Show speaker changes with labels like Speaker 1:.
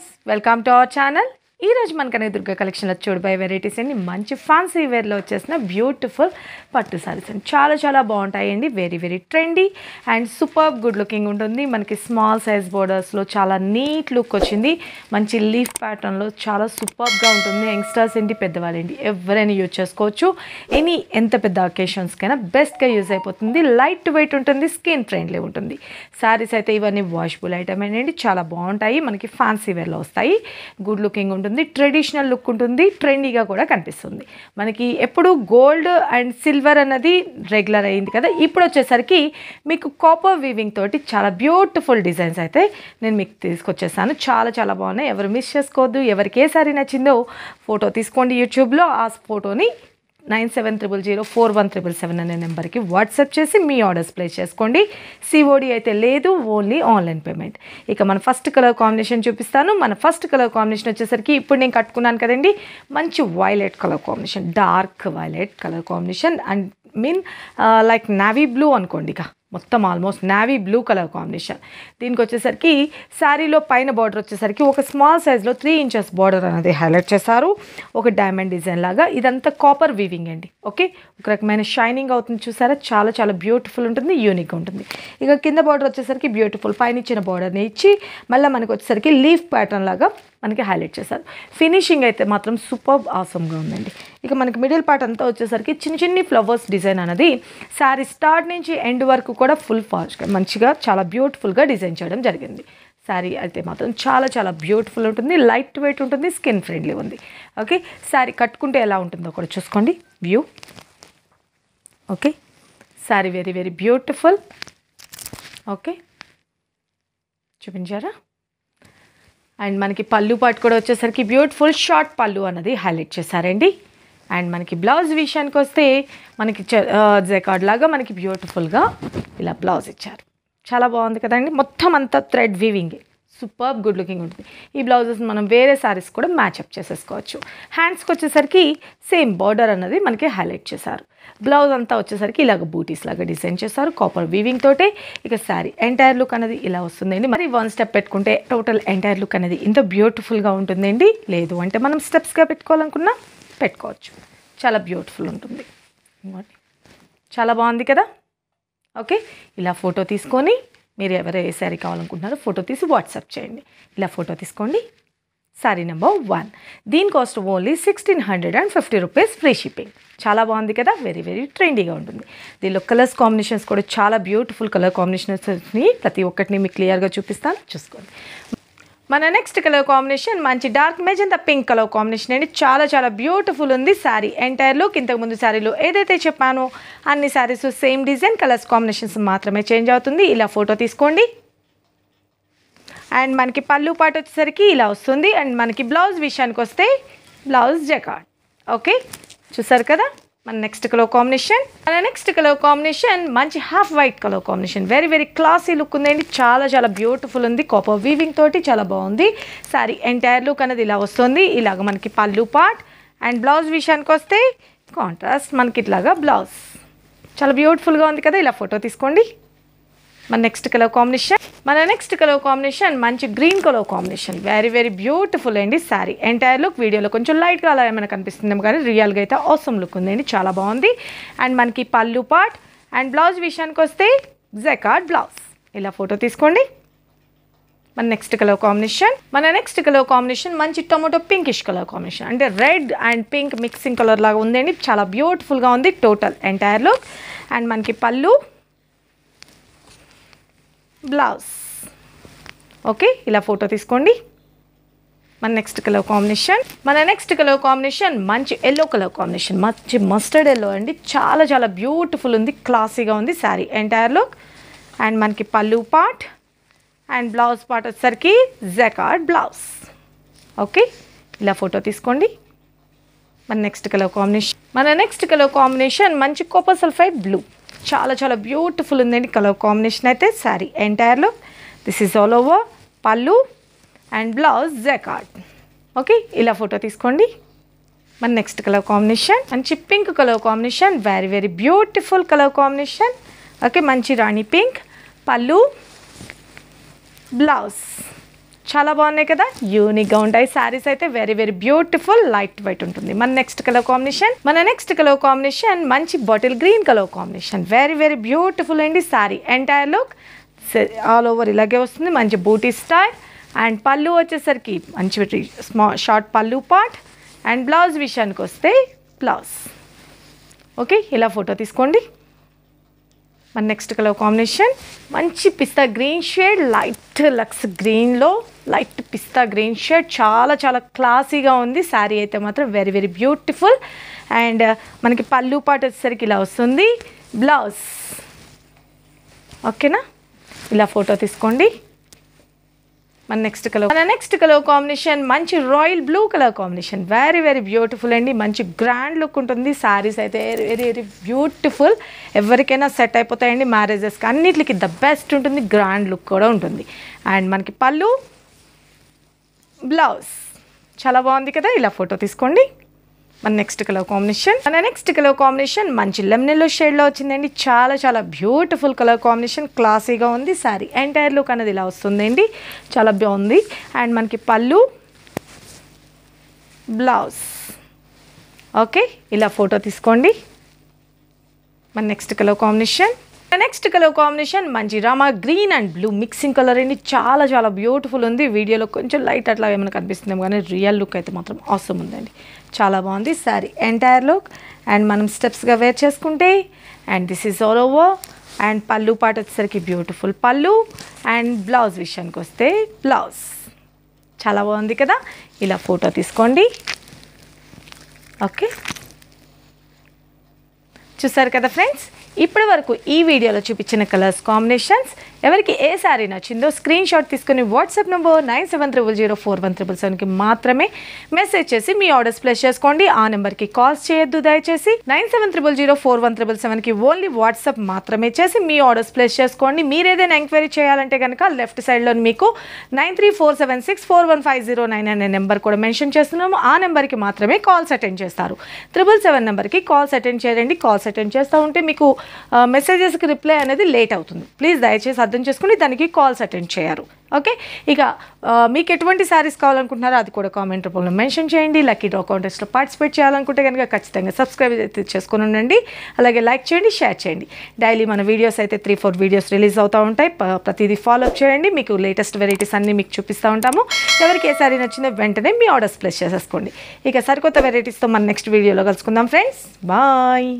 Speaker 1: viewers, welcome to our channel. ఈరోజు మనకు అనేది దుర్గా కలెక్షన్లో చూడబోయే వెరైటీస్ అండి మంచి ఫ్యాన్సీ వేర్లో వచ్చేసిన బ్యూటిఫుల్ పట్టు సారీస్ అండి చాలా చాలా బాగుంటాయండి very very trendy and super good looking ఉంటుంది మనకి స్మాల్ సైజ్ బోర్డర్స్లో చాలా నీట్ లుక్ వచ్చింది మంచి లీఫ్ ప్యాటర్న్లో చాలా సూపర్గా ఉంటుంది యంగ్స్టర్స్ ఏంటి పెద్దవాళ్ళేంటి ఎవరైనా యూజ్ చేసుకోవచ్చు ఎనీ ఎంత పెద్ద అకేషన్స్కైనా బెస్ట్గా యూజ్ అయిపోతుంది లైట్ వెయిట్ ఉంటుంది స్కిన్ ఫ్రెండ్లీ ఉంటుంది శారీస్ అయితే ఇవన్నీ వాషబుల్ ఐటమ్ అండి చాలా బాగుంటాయి మనకి ఫ్యాన్సీ వేర్లో వస్తాయి గుడ్ లుకింగ్ ఉంటుంది ఉంటుంది ట్రెడిషనల్ లుక్ ఉంటుంది ట్రెండీగా కూడా కనిపిస్తుంది మనకి ఎప్పుడు గోల్డ్ అండ్ సిల్వర్ అన్నది రెగ్యులర్ అయింది కదా ఇప్పుడు వచ్చేసరికి మీకు కాపర్ వీవింగ్ తోటి చాలా బ్యూటిఫుల్ డిజైన్స్ అయితే నేను మీకు తీసుకొచ్చేసాను చాలా చాలా బాగున్నాయి ఎవరు మిస్ చేసుకోవద్దు ఎవరికి ఏ సారీ నచ్చిందో ఫోటో తీసుకోండి యూట్యూబ్లో ఆ ఫోటోని nine seven triple zero four one triple seven అనే నెంబర్కి వాట్సాప్ చేసి మీ ఆర్డర్స్ ప్లేస్ చేసుకోండి సిఓడి అయితే లేదు ఓన్లీ ఆన్లైన్ పేమెంట్ ఇక మన ఫస్ట్ కలర్ కాంబినేషన్ చూపిస్తాను మన ఫస్ట్ కలర్ కాంబినేషన్ వచ్చేసరికి ఇప్పుడు నేను కట్టుకున్నాను కదండి మంచి violet colour combination dark violet colour combination and mean like navy blue అనుకోండి ఇక మొత్తం almost navy blue colour combination దీనికి వచ్చేసరికి శారీలో పైన బార్డర్ వచ్చేసరికి ఒక స్మాల్ సైజ్లో త్రీ ఇంచెస్ బార్డర్ అనేది హైలైట్ చేశారు ఒక డైమండ్ డిజైన్ లాగా ఇదంతా కాపర్ వీవింగ్ అండి ఓకే ఒక రకమైన షైనింగ్ అవుతుంది చూసారా చాలా చాలా బ్యూటిఫుల్ ఉంటుంది యూనిక్గా ఉంటుంది ఇక కింద బార్డర్ వచ్చేసరికి బ్యూటిఫుల్ పైన ఇచ్చిన బార్డర్ని ఇచ్చి మళ్ళీ మనకు వచ్చేసరికి లీఫ్ ప్యాటర్న్ లాగా మనకి హైలైట్ చేశారు ఫినిషింగ్ అయితే మాత్రం సూపర్ ఆసమ్గా ఉందండి ఇక మనకి మిడిల్ పార్ట్ అంతా వచ్చేసరికి చిన్న చిన్ని ఫ్లవర్స్ డిజైన్ అనేది శారీ స్టార్ట్ నుంచి ఎండ్ వరకు కూడా ఫుల్ ఫాస్ట్గా మంచిగా చాలా బ్యూటిఫుల్గా డిజైన్ చేయడం జరిగింది శారీ అయితే మాత్రం చాలా చాలా బ్యూటిఫుల్ ఉంటుంది లైట్ వెయిట్ ఉంటుంది స్కిన్ ఫ్రెండ్లీ ఉంది ఓకే శారీ కట్టుకుంటే ఎలా ఉంటుందో కూడా చూసుకోండి view okay sari very very beautiful okay చూపించారా అండ్ మనకి పళ్ళు పాటు కూడా వచ్చేసరికి బ్యూటిఫుల్ షార్ట్ పళ్ళు అన్నది హైలైట్ చేశారండి అండ్ మనకి బ్లౌజ్ విషయానికి వస్తే మనకి జెకార్డ్ లాగా మనకి బ్యూటిఫుల్గా ఇలా బ్లౌజ్ ఇచ్చారు చాలా బాగుంది కదండి మొత్తం అంతా థ్రెడ్ వీవింగే సూపర్ గుడ్ లుకింగ్ ఉంటుంది ఈ బ్లౌజెస్ మనం వేరే శారీస్ కూడా మ్యాచ్అప్ చేసేసుకోవచ్చు హ్యాండ్స్కి వచ్చేసరికి సేమ్ బార్డర్ అన్నది మనకి హైలైట్ చేశారు బ్లౌజ్ అంతా వచ్చేసరికి ఇలాగ బూటీస్ లాగా డిజైన్ చేస్తారు కాపర్ వీవింగ్ తోటే ఇక శారీ ఎంటైర్ లుక్ అనేది ఇలా వస్తుందండి మరి వన్ స్టెప్ పెట్టుకుంటే టోటల్ ఎంటైర్ లుక్ అనేది ఇంత బ్యూటిఫుల్గా ఉంటుందండి లేదు అంటే మనం స్టెప్స్గా పెట్టుకోవాలనుకున్నా పెట్టుకోవచ్చు చాలా బ్యూటిఫుల్ ఉంటుంది చాలా బాగుంది కదా ఓకే ఇలా ఫోటో తీసుకొని మీరు ఎవరు ఏ శారీ కావాలనుకుంటున్నారో ఫోటో తీసి వాట్సాప్ చేయండి ఇలా ఫోటో తీసుకోండి శారీ నెంబర్ వన్ దీని cost only sixteen hundred and fifty rupees free shipping చాలా బాగుంది కదా వెరీ వెరీ ట్రెండీగా ఉంటుంది దీనిలో కలర్స్ కాంబినేషన్స్ కూడా చాలా బ్యూటిఫుల్ కలర్ కాంబినేషన్స్ని ప్రతి ఒక్కటిని మీకు క్లియర్గా చూపిస్తాను చూసుకోండి మన నెక్స్ట్ కలర్ కాంబినేషన్ మంచి dark magenta pink colour combination అండి చాలా చాలా బ్యూటిఫుల్ ఉంది శారీ ఎంటైర్ లుక్ ఇంతకుముందు శారీలో ఏదైతే చెప్పానో అన్ని saris same design colours combinations మాత్రమే చేంజ్ అవుతుంది ఇలా ఫోటో తీసుకోండి అండ్ మనకి పళ్ళు పాట వచ్చేసరికి ఇలా వస్తుంది అండ్ మనకి బ్లౌజ్ విషయానికి వస్తే బ్లౌజ్ జకాడ్ ఓకే చూసారు కదా మన నెక్స్ట్ కలర్ కాంబినేషన్ మన నెక్స్ట్ కలర్ కాంబినేషన్ మంచి half white colour combination very very classy look ఉందండి చాలా చాలా బ్యూటిఫుల్ ఉంది కాపర్ వీవింగ్ తోటి చాలా బాగుంది సారీ ఎంటైర్ లుక్ అనేది ఇలా వస్తుంది ఇలాగ మనకి పళ్ళు పార్ట్ అండ్ బ్లౌజ్ విషయానికి వస్తే కాంట్రాస్ట్ మనకి ఇట్లాగా బ్లౌజ్ చాలా బ్యూటిఫుల్గా ఉంది కదా ఇలా ఫోటో తీసుకోండి మన నెక్స్ట్ కలర్ కాంబినేషన్ మన నెక్స్ట్ కలర్ కాంబినేషన్ మంచి green colour combination very very beautiful అండి శారీ ఎంటైర్ లుక్ వీడియోలో కొంచెం లైట్గా అలా ఏమైనా కనిపిస్తుందేమో కానీ రియల్గా అయితే అవసరం లుక్ ఉందండి చాలా బాగుంది అండ్ మనకి పళ్ళు పాట్ అండ్ బ్లౌజ్ విషయానికి వస్తే జెకార్డ్ బ్లౌజ్ ఇలా ఫోటో తీసుకోండి మన నెక్స్ట్ కలర్ కాంబినేషన్ మన నెక్స్ట్ కలర్ కాంబినేషన్ మంచి టొమాటో పింకిష్ కలర్ కాంబినేషన్ అంటే red and pink mixing colour లాగా ఉందండి చాలా బ్యూటిఫుల్గా ఉంది టోటల్ ఎంటైర్ లుక్ అండ్ మనకి పళ్ళు బ్లౌజ్ ఓకే ఇలా ఫోటో తీసుకోండి మన నెక్స్ట్ కలర్ కాంబినేషన్ మన నెక్స్ట్ కలర్ కాంబినేషన్ మంచి ఎల్లో కలర్ కాంబినేషన్ మంచి మస్టర్డ్ ఎల్లో అండి చాలా చాలా బ్యూటిఫుల్ ఉంది క్లాసీగా ఉంది శారీ ఎంటైర్ లుక్ అండ్ మనకి పల్లు పార్ట్ అండ్ బ్లౌజ్ పార్ట్ వచ్చేసరికి జెకార్డ్ బ్లౌజ్ ఓకే ఇలా ఫోటో తీసుకోండి మన నెక్స్ట్ కలర్ కాంబినేషన్ మన నెక్స్ట్ కలర్ కాంబినేషన్ మంచి కోపర్ సల్ఫైడ్ బ్లూ చాలా చాలా బ్యూటిఫుల్ ఉందండి కలర్ కాంబినేషన్ అయితే శారీ ఎంటైర్లో దిస్ ఈజ్ ఆల్ ఓవర్ పళ్ళు అండ్ బ్లౌజ్ జకార్డ్ ఓకే ఇలా ఫోటో తీసుకోండి మన నెక్స్ట్ కలర్ కాంబినేషన్ మంచి pink colour combination very very beautiful colour combination okay మంచి రాణి పింక్ పళ్ళు బ్లౌజ్ చాలా బాగున్నాయి కదా యూనిక్గా ఉంటాయి శారీస్ అయితే very very beautiful light white ఉంటుంది మన నెక్స్ట్ కలర్ కాంబినేషన్ మన నెక్స్ట్ కలర్ కాంబినేషన్ మంచి bottle green colour combination very very beautiful అండి sari entire look all over ఇలాగే వస్తుంది మంచి బూటీ స్టైల్ అండ్ పళ్ళు వచ్చేసరికి మంచి స్మా షార్ట్ పళ్ళు పార్ట్ అండ్ బ్లౌజ్ విషయానికి వస్తే బ్లౌజ్ ఓకే ఇలా ఫోటో తీసుకోండి మన నెక్స్ట్ కలర్ కాంబినేషన్ మంచి పిస్తా గ్రీన్ షేడ్ లైట్ లక్స్ గ్రీన్లో లైట్ పిస్తా గ్రీన్ షేడ్ చాలా చాలా క్లాసీగా ఉంది శారీ అయితే మాత్రం వెరీ వెరీ బ్యూటిఫుల్ అండ్ మనకి పళ్ళు పాటు వచ్చేసరికి ఇలా వస్తుంది బ్లౌజ్ ఓకేనా ఇలా ఫోటో తీసుకోండి మన నెక్స్ట్ కలర్ మన నెక్స్ట్ కలర్ కాంబినేషన్ మంచి royal blue colour combination very very beautiful అండి మంచి గ్రాండ్ లుక్ ఉంటుంది సారీస్ అయితే వెరీ వెరీ బ్యూటిఫుల్ ఎవరికైనా సెట్ అయిపోతాయండి మ్యారేజెస్కి అన్నిటికి ద బెస్ట్ ఉంటుంది గ్రాండ్ లుక్ కూడా ఉంటుంది అండ్ మనకి పళ్ళు బ్లౌజ్ చాలా బాగుంది కదా ఇలా ఫోటో తీసుకోండి మన నెక్స్ట్ కలర్ కాంబినేషన్ మన నెక్స్ట్ కలర్ కాంబినేషన్ మంచి లెమ్నెల్లో షేడ్లో వచ్చిందండి చాలా చాలా బ్యూటిఫుల్ కలర్ కాంబినేషన్ క్లాసీగా ఉంది సారీ ఎంటైర్ లుక్ అనేది ఇలా వస్తుందండి చాలా బాగుంది అండ్ మనకి పళ్ళు బ్లౌజ్ ఓకే ఇలా ఫోటో తీసుకోండి మన next colour combination next colour combination మంచి రామా green and blue mixing colour అండి చాలా చాలా బ్యూటిఫుల్ ఉంది వీడియోలో కొంచెం లైట్ అట్లా ఏమైనా కనిపిస్తుందేమో కానీ రియల్ లుక్ అయితే మాత్రం అవసరం ఉందండి చాలా బాగుంది శారీ ఎంటైర్ లుక్ అండ్ మనం స్టెప్స్గా వేర్ చేసుకుంటే and this is all over and పళ్ళు పాట వచ్చేసరికి బ్యూటిఫుల్ పళ్ళు అండ్ బ్లౌజ్ విషయానికి వస్తే బ్లౌజ్ చాలా బాగుంది కదా ఇలా ఫోటో తీసుకోండి ఓకే చూసారు కదా ఫ్రెండ్స్ ఇప్పటి వరకు ఈ వీడియోలో చూపించిన కలర్స్ కాంబినేషన్స్ ఎవరికి ఏ శారీ నచ్చిందో స్క్రీన్ షాట్ తీసుకుని WhatsApp number nine seven triple zero four one triple సెవెన్కి మాత్రమే మెసేజ్ చేసి మీ ఆర్డర్స్ ప్లేస్ చేసుకోండి ఆ నెంబర్కి కాల్స్ చేయొద్దు దయచేసి nine seven triple zero four one triple సెవెన్కి ఓన్లీ వాట్సాప్ మాత్రమే చేసి మీ ఆర్డర్స్ ప్లేస్ చేసుకోండి మీరు ఏదైనా ఎంక్వైరీ చేయాలంటే కనుక లెఫ్ట్ సైడ్లో మీకు nine three four seven six four one five zero nine అనే నెంబర్ కూడా మెన్షన్ చేస్తున్నాము ఆ నెంబర్కి మాత్రమే కాల్స్ అటెండ్ చేస్తారు త్రిబుల్ సెవెన్ నెంబర్కి కాల్స్ అటెండ్ చేయండి కాల్స్ అటెండ్ చేస్తూ ఉంటే మీకు మెసేజెస్కి రిప్లై అనేది లేట్ అవుతుంది ప్లీజ్ దయచేసి అర్థం చేసుకుని దానికి కాల్స్ అటెండ్ చేయరు ఓకే ఇక మీకు ఎటువంటి శారీస్ కావాలనుకుంటున్నారో అది కూడా కామెంట్ రూపంలో మెన్షన్ చేయండి లక్కీ డ్రా కాంటెస్ట్లో పార్టిసిపేట్ చేయాలనుకుంటే కనుక ఖచ్చితంగా సబ్స్క్రైబ్ అయితే చేసుకుని ఉండండి అలాగే లైక్ చేయండి షేర్ చేయండి డైలీ మన వీడియోస్ అయితే త్రీ ఫోర్ వీడియోస్ రిలీజ్ అవుతూ ఉంటాయి ప్రతిదీ ఫాలోఅప్ చేయండి మీకు లేటెస్ట్ వెరైటీస్ అన్నీ మీకు చూపిస్తూ ఉంటాము ఎవరికి ఏ శారీ నచ్చిందో వెంటనే మీ ఆర్డర్స్ ప్లేస్ చేసేసుకోండి ఇక సరికొత్త వెరైటీస్తో మన నెక్స్ట్ వీడియోలో కలుసుకుందాం ఫ్రెండ్స్ బాయ్